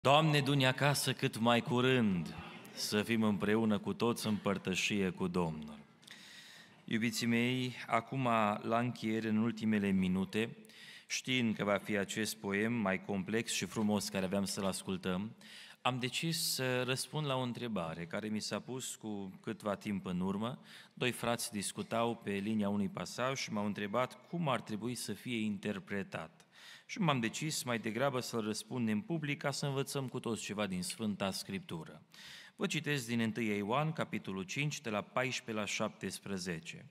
Doamne, du acasă cât mai curând să fim împreună cu toți în părtășie cu Domnul. Iubiții mei, acum la încheiere, în ultimele minute, știind că va fi acest poem mai complex și frumos care aveam să-l ascultăm, am decis să răspund la o întrebare care mi s-a pus cu câtva timp în urmă. Doi frați discutau pe linia unui pasaj și m-au întrebat cum ar trebui să fie interpretat și m-am decis mai degrabă să-l răspundem public ca să învățăm cu toți ceva din Sfânta Scriptură. Vă citesc din 1 Ioan, capitolul 5, de la 14 la 17.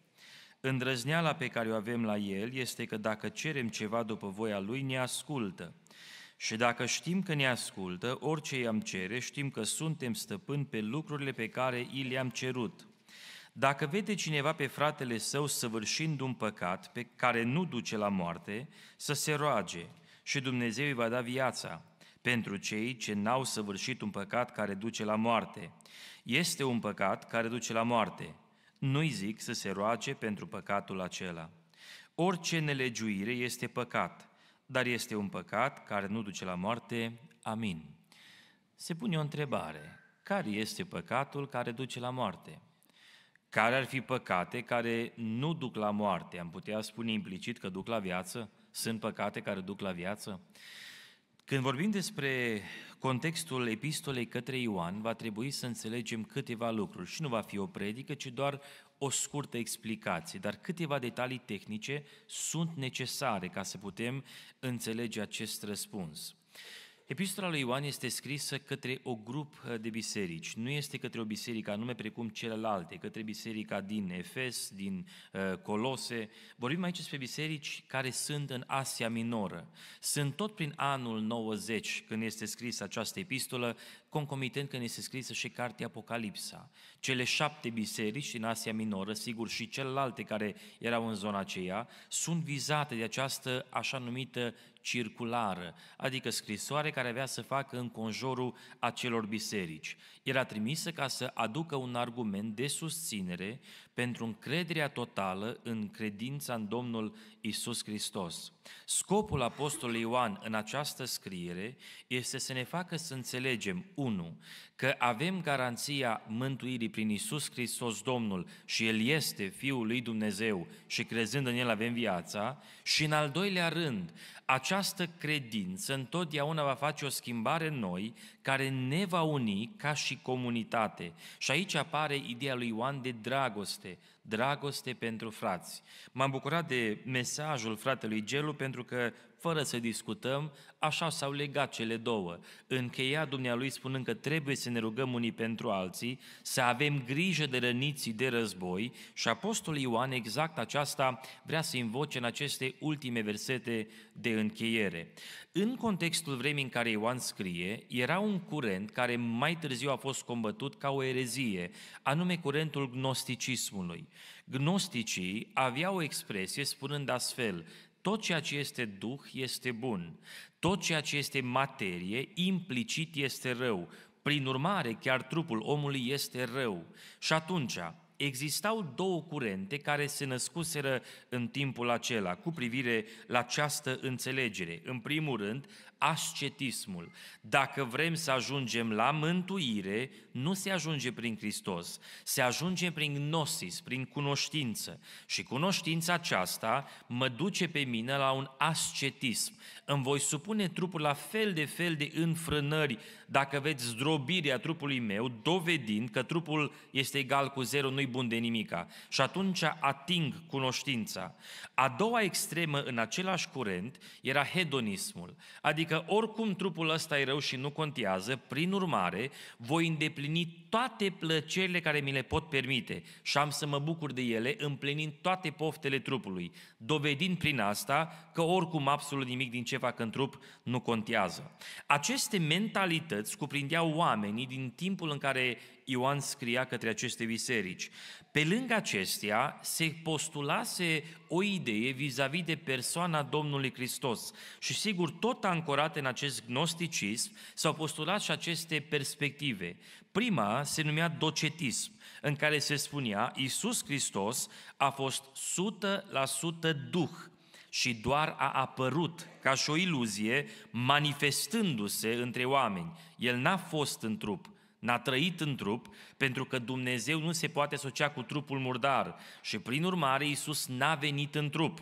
Îndrăzneala pe care o avem la El este că dacă cerem ceva după voia Lui, ne ascultă. Și dacă știm că ne ascultă, orice i-am cere, știm că suntem stăpâni pe lucrurile pe care i le-am cerut. Dacă vede cineva pe fratele său săvârșind un păcat pe care nu duce la moarte, să se roage și Dumnezeu îi va da viața pentru cei ce n-au săvârșit un păcat care duce la moarte. Este un păcat care duce la moarte. Nu-i zic să se roage pentru păcatul acela. Orice nelegiuire este păcat, dar este un păcat care nu duce la moarte. Amin. Se pune o întrebare. Care este păcatul care duce la moarte? Care ar fi păcate care nu duc la moarte? Am putea spune implicit că duc la viață? Sunt păcate care duc la viață? Când vorbim despre contextul epistolei către Ioan, va trebui să înțelegem câteva lucruri și nu va fi o predică, ci doar o scurtă explicație, dar câteva detalii tehnice sunt necesare ca să putem înțelege acest răspuns. Epistola lui Ioan este scrisă către o grup de biserici, nu este către o biserică anume precum celelalte, către biserica din Efes, din uh, Colose. Vorbim aici despre biserici care sunt în Asia Minoră. Sunt tot prin anul 90 când este scrisă această epistolă, concomitent că este scrisă și cartea Apocalipsa. Cele șapte biserici din Asia Minoră, sigur și celelalte care erau în zona aceea, sunt vizate de această așa numită circulară, adică scrisoare care avea să facă în conjurul acelor biserici. Era trimisă ca să aducă un argument de susținere pentru încrederea totală în credința în Domnul Isus Hristos. Scopul Apostolului Ioan în această scriere este să ne facă să înțelegem, 1, că avem garanția mântuirii prin Isus Hristos Domnul și El este Fiul lui Dumnezeu și crezând în El avem viața, și în al doilea rând, această credință întotdeauna va face o schimbare în noi care ne va uni ca și comunitate. Și aici apare ideea lui Ioan de dragoste, dragoste pentru frați. M-am bucurat de mesajul fratelui Gelu pentru că fără să discutăm, așa s-au legat cele două. Încheia dumnealui spunând că trebuie să ne rugăm unii pentru alții, să avem grijă de răniții de război și Apostolul Ioan exact aceasta vrea să invoce în aceste ultime versete de încheiere. În contextul vremii în care Ioan scrie, era un curent care mai târziu a fost combătut ca o erezie, anume curentul gnosticismului. Gnosticii aveau o expresie spunând astfel, tot ceea ce este duh este bun, tot ceea ce este materie implicit este rău. Prin urmare, chiar trupul omului este rău. Și atunci, existau două curente care se născuseră în timpul acela cu privire la această înțelegere. În primul rând, ascetismul. Dacă vrem să ajungem la mântuire, nu se ajunge prin Hristos, se ajunge prin gnosis, prin cunoștință. Și cunoștința aceasta mă duce pe mine la un ascetism. Îmi voi supune trupul la fel de fel de înfrânări dacă veți zdrobirea trupului meu, dovedind că trupul este egal cu zero, nu-i bun de nimica. Și atunci ating cunoștința. A doua extremă în același curent era hedonismul, adică oricum trupul ăsta e rău și nu contează, prin urmare voi îndeplini toate plăcerile care mi le pot permite și am să mă bucur de ele împlinind toate poftele trupului, dovedind prin asta că oricum absolut nimic din ce fac în trup nu contează. Aceste mentalități comunități cuprindeau oamenii din timpul în care Ioan scria către aceste biserici. Pe lângă acestea, se postulase o idee vis-a-vis de persoana Domnului Hristos și sigur tot ancorate în acest gnosticism s-au postulat și aceste perspective. Prima se numea docetism, în care se spunea Iisus Hristos a fost 100% Duh, și doar a apărut ca și o iluzie, manifestându-se între oameni. El n-a fost în trup, n-a trăit în trup, pentru că Dumnezeu nu se poate asocia cu trupul murdar și prin urmare Iisus n-a venit în trup.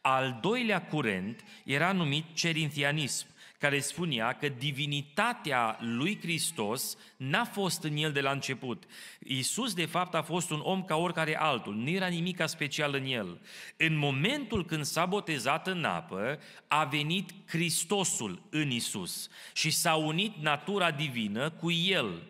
Al doilea curent era numit cerinthianism, care spunea că divinitatea lui Hristos n-a fost în el de la început. Iisus, de fapt, a fost un om ca oricare altul, nu era nimic special în el. În momentul când s-a botezat în apă, a venit Hristosul în Iisus și s-a unit natura divină cu el.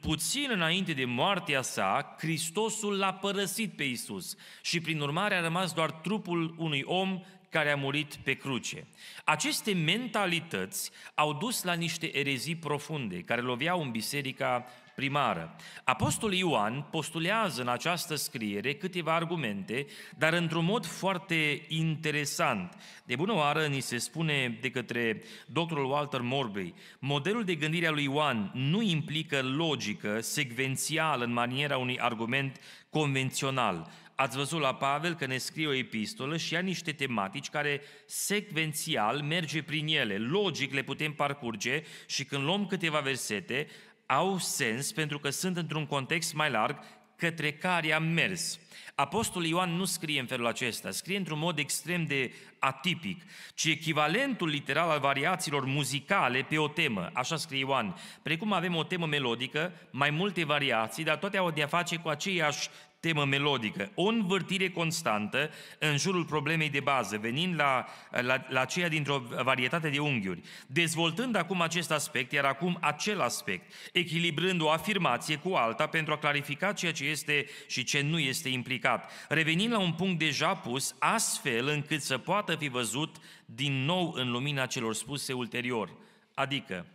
Puțin înainte de moartea sa, Hristosul l-a părăsit pe Iisus și, prin urmare, a rămas doar trupul unui om care a murit pe cruce. Aceste mentalități au dus la niște erezii profunde care loveau în biserica primară. Apostolul Ioan postulează în această scriere câteva argumente, dar într-un mod foarte interesant. De bună oară ni se spune de către doctorul Walter Morby, modelul de gândire a lui Ioan nu implică logică secvențială în maniera unui argument convențional ați văzut la Pavel că ne scrie o epistolă și ia niște tematici care secvențial merge prin ele. Logic le putem parcurge și când luăm câteva versete, au sens pentru că sunt într-un context mai larg către care am mers. Apostolul Ioan nu scrie în felul acesta, scrie într-un mod extrem de atipic, ci echivalentul literal al variațiilor muzicale pe o temă, așa scrie Ioan. Precum avem o temă melodică, mai multe variații, dar toate au de-a face cu aceiași temă melodică, o învârtire constantă în jurul problemei de bază, venind la, la, la ceea dintr-o varietate de unghiuri. Dezvoltând acum acest aspect, iar acum acel aspect, echilibrând o afirmație cu alta pentru a clarifica ceea ce este și ce nu este implicat. Revenind la un punct deja pus, astfel încât să poată fi văzut din nou în lumina celor spuse ulterior. Adică,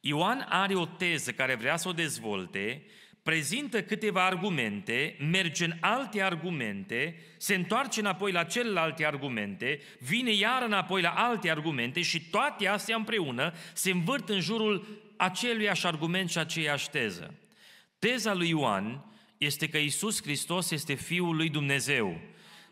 Ioan are o teză care vrea să o dezvolte prezintă câteva argumente, merge în alte argumente, se întoarce înapoi la celelalte argumente, vine iar înapoi la alte argumente și toate astea împreună se învârt în jurul aceluiași argument și aceeași teză. Teza lui Ioan este că Isus Hristos este Fiul lui Dumnezeu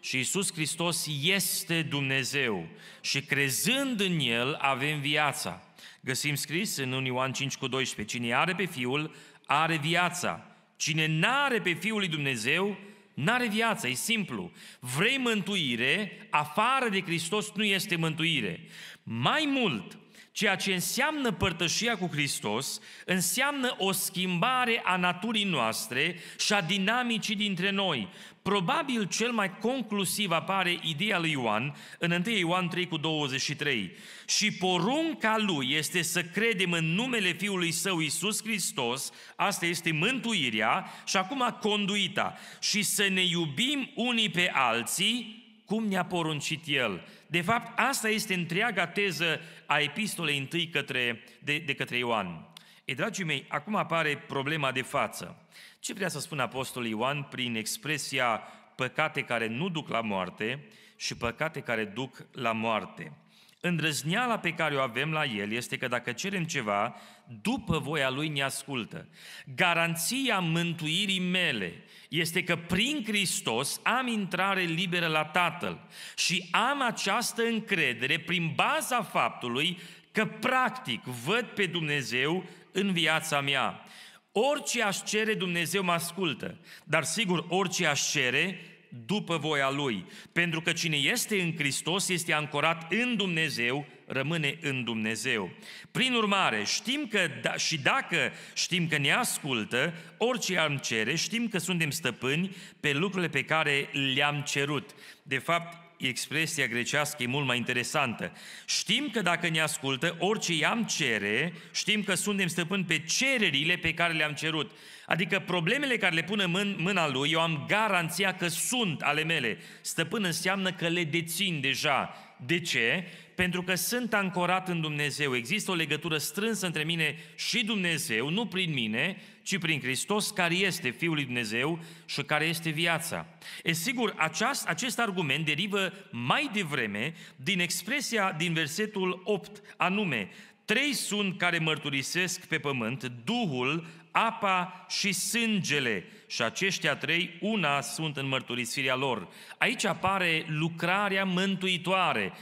și Isus Hristos este Dumnezeu și crezând în El avem viața. Găsim scris în 1 Ioan 5 cu 12, cine are pe Fiul, are viața. Cine n-are pe Fiul lui Dumnezeu, n-are viață, e simplu. Vrei mântuire, afară de Hristos nu este mântuire. Mai mult, Ceea ce înseamnă părtășia cu Hristos înseamnă o schimbare a naturii noastre și a dinamicii dintre noi. Probabil cel mai conclusiv apare ideea lui Ioan în 1 Ioan 3 cu 23. Și porunca lui este să credem în numele Fiului Său Isus Hristos, asta este mântuirea și acum conduita, și să ne iubim unii pe alții cum ne-a poruncit El. De fapt, asta este întreaga teză a epistolei întâi către, de, de către Ioan. E, dragii mei, acum apare problema de față. Ce vrea să spun Apostolul Ioan prin expresia păcate care nu duc la moarte și păcate care duc la moarte? Îndrăzneala pe care o avem la El este că dacă cerem ceva, după voia Lui ne ascultă. Garanția mântuirii mele este că prin Hristos am intrare liberă la Tatăl și am această încredere prin baza faptului că practic văd pe Dumnezeu în viața mea. Orice aș cere, Dumnezeu mă ascultă. Dar sigur, orice aș cere, după voia Lui. Pentru că cine este în Hristos este ancorat în Dumnezeu, rămâne în Dumnezeu. Prin urmare, știm că da, și dacă știm că ne ascultă, orice am cere, știm că suntem stăpâni pe lucrurile pe care le-am cerut. De fapt, expresia grecească e mult mai interesantă. Știm că dacă ne ascultă, orice i-am cere, știm că suntem stăpâni pe cererile pe care le-am cerut. Adică problemele care le pun în mâna lui, eu am garanția că sunt ale mele. Stăpân înseamnă că le dețin deja. De ce? Pentru că sunt ancorat în Dumnezeu. Există o legătură strânsă între mine și Dumnezeu, nu prin mine, ci prin Hristos, care este Fiul lui Dumnezeu și care este viața. E sigur, aceast, acest argument derivă mai devreme din expresia din versetul 8, anume, Trei sunt care mărturisesc pe pământ, Duhul, apa și sângele. Și aceștia trei, una sunt în mărturisirea lor. Aici apare lucrarea mântuitoare.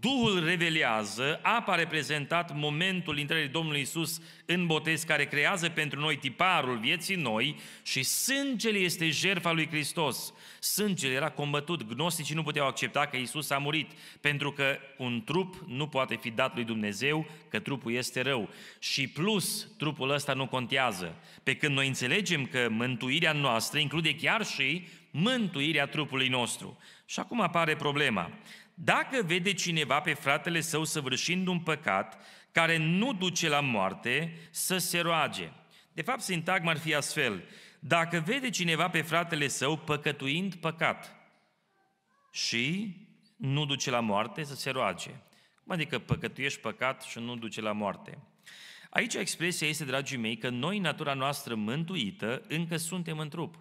Duhul revelează, apa a reprezentat momentul intrării Domnului Isus în botez, care creează pentru noi tiparul vieții noi și sângele este jertfa lui Hristos. Sângele era combătut, gnosticii nu puteau accepta că Isus a murit, pentru că un trup nu poate fi dat lui Dumnezeu, că trupul este rău. Și plus, trupul ăsta nu contează. Pe când noi înțelegem că mântuirea noastră include chiar și mântuirea trupului nostru. Și acum apare problema. Dacă vede cineva pe fratele său săvârșind un păcat care nu duce la moarte, să se roage. De fapt, sintagma ar fi astfel. Dacă vede cineva pe fratele său păcătuind păcat și nu duce la moarte, să se roage. Cum adică păcătuiești păcat și nu duce la moarte? Aici expresia este, dragii mei, că noi, natura noastră mântuită, încă suntem în trup.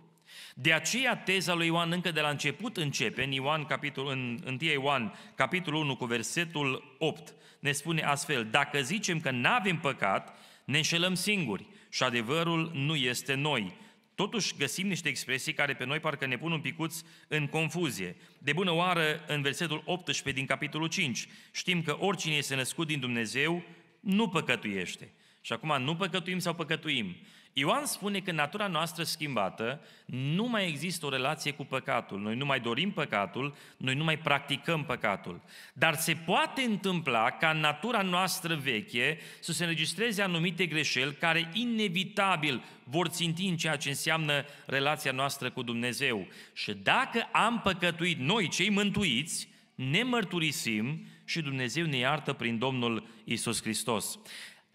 De aceea teza lui Ioan încă de la început începe, în, Ioan, capitol, în în Ioan, capitolul 1 cu versetul 8, ne spune astfel, dacă zicem că nu avem păcat, ne înșelăm singuri și adevărul nu este noi. Totuși găsim niște expresii care pe noi parcă ne pun un picuț în confuzie. De bună oară, în versetul 18 din capitolul 5, știm că oricine este născut din Dumnezeu nu păcătuiește. Și acum nu păcătuim sau păcătuim? Ioan spune că natura noastră schimbată nu mai există o relație cu păcatul. Noi nu mai dorim păcatul, noi nu mai practicăm păcatul. Dar se poate întâmpla ca în natura noastră veche să se înregistreze anumite greșeli care inevitabil vor ținti în ceea ce înseamnă relația noastră cu Dumnezeu. Și dacă am păcătuit noi, cei mântuiți, ne mărturisim și Dumnezeu ne iartă prin Domnul Isus Hristos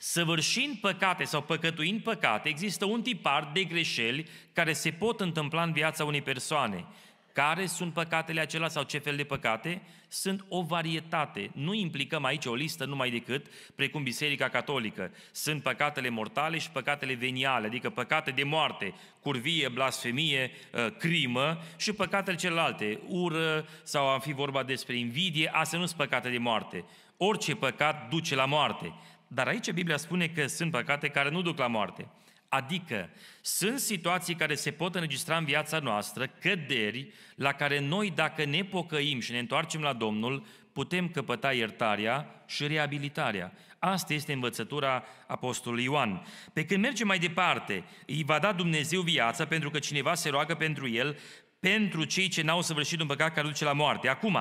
săvârșind păcate sau păcătuind păcate, există un tipar de greșeli care se pot întâmpla în viața unei persoane. Care sunt păcatele acelea sau ce fel de păcate? Sunt o varietate. Nu implicăm aici o listă numai decât, precum Biserica Catolică. Sunt păcatele mortale și păcatele veniale, adică păcate de moarte, curvie, blasfemie, ă, crimă și păcatele celelalte, ură sau am fi vorba despre invidie, astea nu sunt păcate de moarte. Orice păcat duce la moarte. Dar aici Biblia spune că sunt păcate care nu duc la moarte. Adică sunt situații care se pot înregistra în viața noastră, căderi la care noi, dacă ne pocăim și ne întoarcem la Domnul, putem căpăta iertarea și reabilitarea. Asta este învățătura Apostolului Ioan. Pe când merge mai departe, îi va da Dumnezeu viața pentru că cineva se roagă pentru el pentru cei ce n-au săvârșit un păcat care duce la moarte. Acum,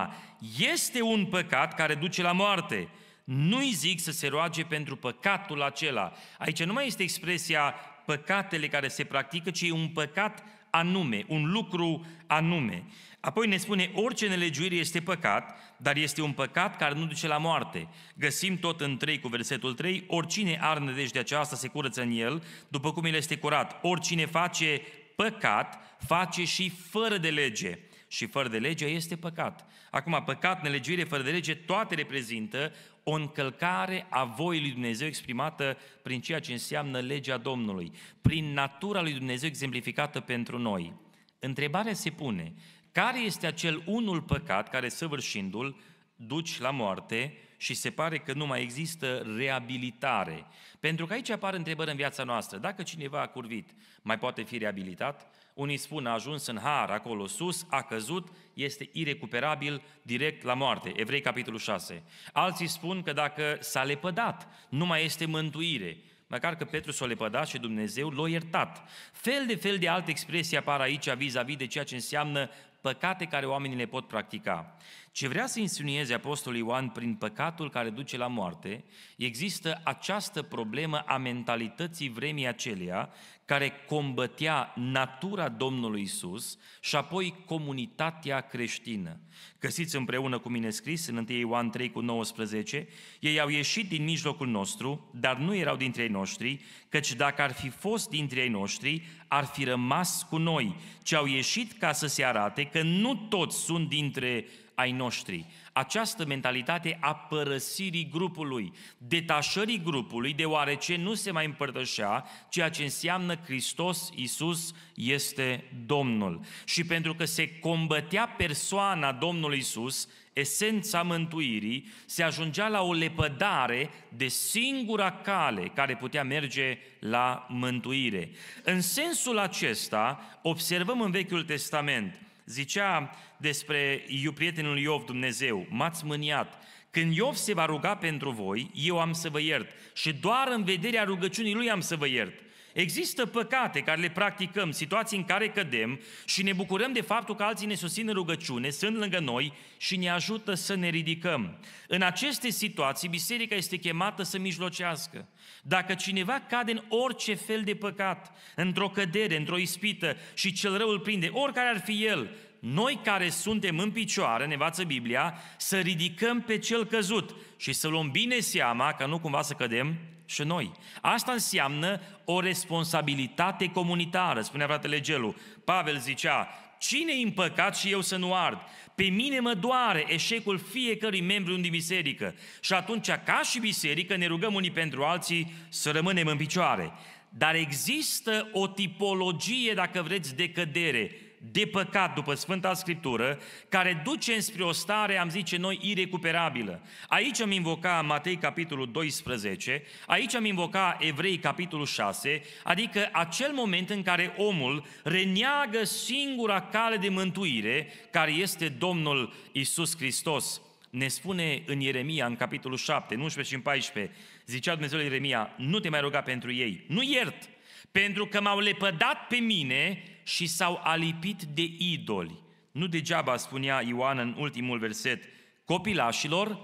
este un păcat care duce la moarte. Nu-i zic să se roage pentru păcatul acela. Aici nu mai este expresia păcatele care se practică, ci e un păcat anume, un lucru anume. Apoi ne spune, orice nelegiuire este păcat, dar este un păcat care nu duce la moarte. Găsim tot în 3 cu versetul 3, oricine are nădejdea aceasta se curăță în el, după cum el este curat. Oricine face păcat face și fără de lege. Și fără de lege este păcat. Acum, păcat, nelegiuire, fără de lege, toate reprezintă o încălcare a voii lui Dumnezeu exprimată prin ceea ce înseamnă legea Domnului, prin natura lui Dumnezeu exemplificată pentru noi. Întrebarea se pune, care este acel unul păcat care, săvârșindu-l, duci la moarte și se pare că nu mai există reabilitare. Pentru că aici apar întrebări în viața noastră. Dacă cineva a curvit, mai poate fi reabilitat? Unii spun a ajuns în har acolo sus, a căzut, este irecuperabil direct la moarte. Evrei capitolul 6. Alții spun că dacă s-a lepădat, nu mai este mântuire măcar că Petru s a lepădat, și Dumnezeu l-a iertat. Fel de fel de alte expresii apar aici vis-a-vis de ceea ce înseamnă păcate care oamenii le pot practica. Ce vrea să insinueze Apostolul Ioan prin păcatul care duce la moarte, există această problemă a mentalității vremii aceleia care combătea natura Domnului Isus și apoi comunitatea creștină. Găsiți împreună cu mine scris în 1 Ioan 3 cu 19, ei au ieșit din mijlocul nostru, dar nu erau dintre ei noștri, căci dacă ar fi fost dintre ei noștri, ar fi rămas cu noi, ci au ieșit ca să se arate că nu toți sunt dintre ai noștri. Această mentalitate a părăsirii grupului, detașării grupului, deoarece nu se mai împărtășea ceea ce înseamnă Hristos Iisus este Domnul. Și pentru că se combătea persoana Domnului Iisus, esența mântuirii, se ajungea la o lepădare de singura cale care putea merge la mântuire. În sensul acesta, observăm în Vechiul Testament, zicea despre prietenul Iov, Dumnezeu, m-ați mâniat. Când Iov se va ruga pentru voi, eu am să vă iert și doar în vederea rugăciunii lui am să vă iert. Există păcate care le practicăm, situații în care cădem și ne bucurăm de faptul că alții ne susțin în rugăciune, sunt lângă noi și ne ajută să ne ridicăm. În aceste situații, biserica este chemată să mijlocească. Dacă cineva cade în orice fel de păcat, într-o cădere, într-o ispită și cel rău îl prinde, oricare ar fi el, noi care suntem în picioare, ne învață Biblia, să ridicăm pe cel căzut și să luăm bine seama că nu cumva să cădem și noi. Asta înseamnă o responsabilitate comunitară, spunea fratele Gelu. Pavel zicea, cine e împăcat și eu să nu ard? Pe mine mă doare eșecul fiecărui membru din biserică. Și atunci, ca și biserică, ne rugăm unii pentru alții să rămânem în picioare. Dar există o tipologie, dacă vreți, de cădere de păcat după Sfânta Scriptură, care duce înspre o stare, am zice noi, irecuperabilă. Aici am invoca Matei capitolul 12, aici am invoca Evrei capitolul 6, adică acel moment în care omul reneagă singura cale de mântuire, care este Domnul Isus Hristos. Ne spune în Ieremia, în capitolul 7, 11 și în 14, Zicea Dumnezeu lui Remia, nu te mai ruga pentru ei, nu iert, pentru că m-au lepădat pe mine și s-au alipit de idoli. Nu degeaba spunea Ioan în ultimul verset, copilașilor,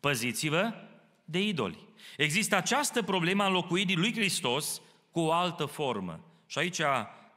păziți-vă de idoli. Există această problemă a locuirii lui Hristos cu o altă formă. Și aici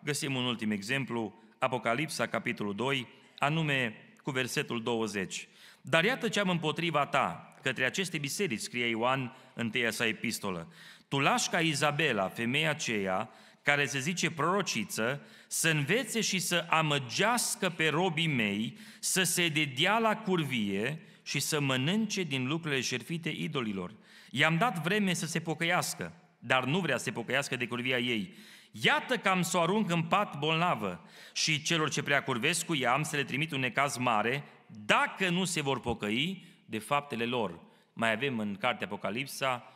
găsim un ultim exemplu, Apocalipsa, capitolul 2, anume cu versetul 20. Dar iată ce am împotriva ta, către aceste biserici, scrie Ioan întâia sa epistolă. Tu lași ca Izabela, femeia aceea, care se zice prorociță, să învețe și să amăgească pe robii mei, să se dedea la curvie și să mănânce din lucrurile șerfite idolilor. I-am dat vreme să se pocăiască, dar nu vrea să se pocăiască de curvia ei. Iată că am să o arunc în pat bolnavă și celor ce prea curvesc cu ea am să le trimit un necaz mare, dacă nu se vor pocăi de faptele lor mai avem în cartea Apocalipsa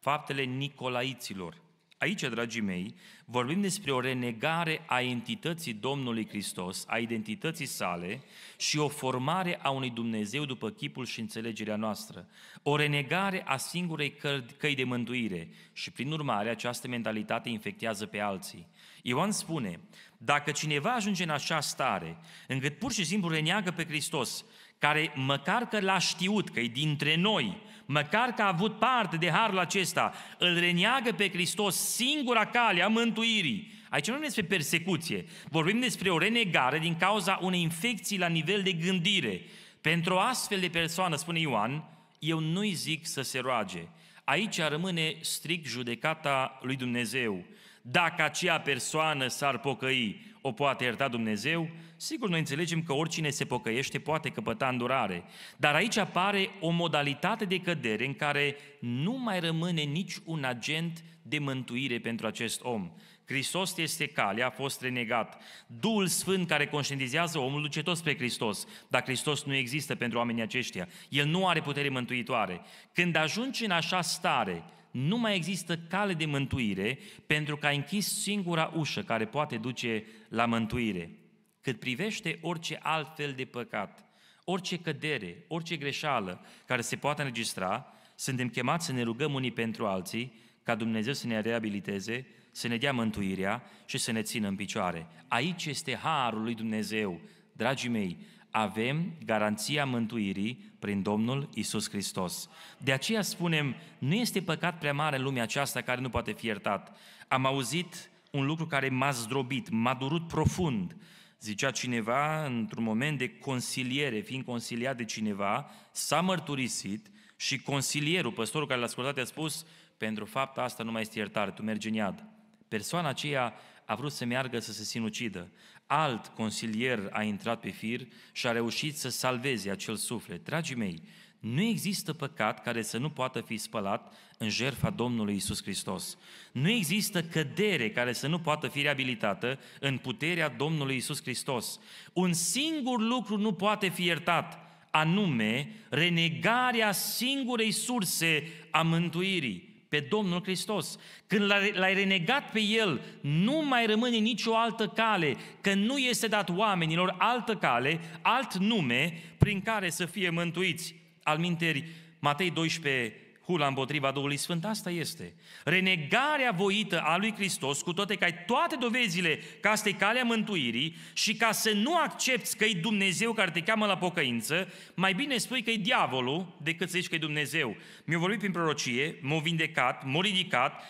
faptele Nicolaiților. Aici, dragii mei, vorbim despre o renegare a entității Domnului Hristos, a identității sale și o formare a unui Dumnezeu după chipul și înțelegerea noastră. O renegare a singurei căi de mântuire și, prin urmare, această mentalitate infectează pe alții. Ioan spune, dacă cineva ajunge în așa stare, încât pur și simplu reneagă pe Hristos, care măcar că l-a știut, că e dintre noi, măcar că a avut parte de harul acesta, îl reneagă pe Hristos singura cale a mântuirii. Aici nu despre persecuție, vorbim despre o renegare din cauza unei infecții la nivel de gândire. Pentru o astfel de persoană, spune Ioan, eu nu-i zic să se roage. Aici rămâne strict judecata lui Dumnezeu dacă acea persoană s-ar pocăi, o poate ierta Dumnezeu? Sigur, noi înțelegem că oricine se pocăiește poate căpăta îndurare. Dar aici apare o modalitate de cădere în care nu mai rămâne nici un agent de mântuire pentru acest om. Hristos este calea, a fost renegat. Duhul Sfânt care conștientizează omul duce tot spre Hristos, dar Hristos nu există pentru oamenii aceștia. El nu are putere mântuitoare. Când ajungi în așa stare, nu mai există cale de mântuire pentru că ai închis singura ușă care poate duce la mântuire. Cât privește orice alt fel de păcat, orice cădere, orice greșeală care se poate înregistra, suntem chemați să ne rugăm unii pentru alții, ca Dumnezeu să ne reabiliteze, să ne dea mântuirea și să ne țină în picioare. Aici este harul lui Dumnezeu, dragii mei, avem garanția mântuirii prin Domnul Isus Hristos. De aceea spunem, nu este păcat prea mare în lumea aceasta care nu poate fi iertat. Am auzit un lucru care m-a zdrobit, m-a durut profund. Zicea cineva, într-un moment de consiliere, fiind consiliat de cineva, s-a mărturisit și consilierul, păstorul care l-a ascultat, a spus, pentru fapta asta nu mai este iertare, tu mergi în iad. Persoana aceea a vrut să meargă să se sinucidă alt consilier a intrat pe fir și a reușit să salveze acel suflet. Dragii mei, nu există păcat care să nu poată fi spălat în jertfa Domnului Isus Hristos. Nu există cădere care să nu poată fi reabilitată în puterea Domnului Isus Hristos. Un singur lucru nu poate fi iertat, anume renegarea singurei surse a mântuirii pe Domnul Hristos. Când l-ai renegat pe El, nu mai rămâne nicio altă cale, că nu este dat oamenilor altă cale, alt nume prin care să fie mântuiți. Al minteri, Matei 12, hula împotriva Duhului Sfânt, asta este. Renegarea voită a lui Hristos, cu toate că ai toate dovezile că asta e calea mântuirii și ca să nu accepti că e Dumnezeu care te cheamă la pocăință, mai bine spui că e diavolul decât să zici că e Dumnezeu. Mi-a vorbit prin prorocie, m-a vindecat, m-a ridicat,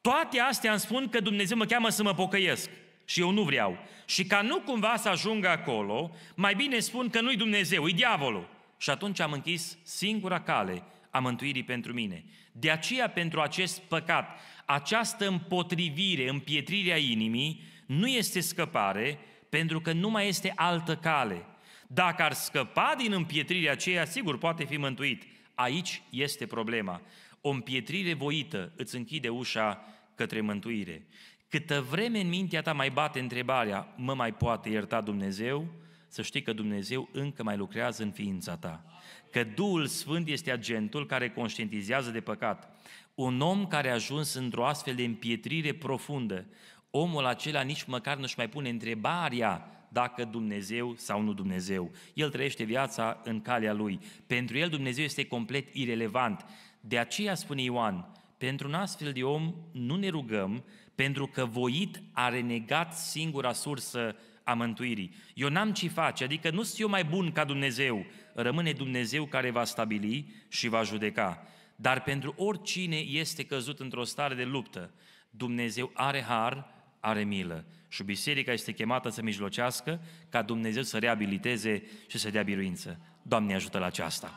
toate astea îmi spun că Dumnezeu mă cheamă să mă pocăiesc. Și eu nu vreau. Și ca nu cumva să ajungă acolo, mai bine spun că nu-i Dumnezeu, e diavolul. Și atunci am închis singura cale a mântuirii pentru mine. De aceea, pentru acest păcat, această împotrivire, împietrirea inimii, nu este scăpare, pentru că nu mai este altă cale. Dacă ar scăpa din împietrirea aceea, sigur poate fi mântuit. Aici este problema. O împietrire voită îți închide ușa către mântuire. Câtă vreme în mintea ta mai bate întrebarea, mă mai poate ierta Dumnezeu? Să știi că Dumnezeu încă mai lucrează în ființa ta că Duhul Sfânt este agentul care conștientizează de păcat. Un om care a ajuns într-o astfel de împietrire profundă, omul acela nici măcar nu-și mai pune întrebarea dacă Dumnezeu sau nu Dumnezeu. El trăiește viața în calea lui. Pentru el Dumnezeu este complet irelevant. De aceea spune Ioan, pentru un astfel de om nu ne rugăm, pentru că voit a renegat singura sursă a mântuirii. Eu n-am ce face, adică nu sunt eu mai bun ca Dumnezeu, rămâne Dumnezeu care va stabili și va judeca. Dar pentru oricine este căzut într-o stare de luptă, Dumnezeu are har, are milă. Și biserica este chemată să mijlocească ca Dumnezeu să reabiliteze și să dea biruință. Doamne ajută la aceasta!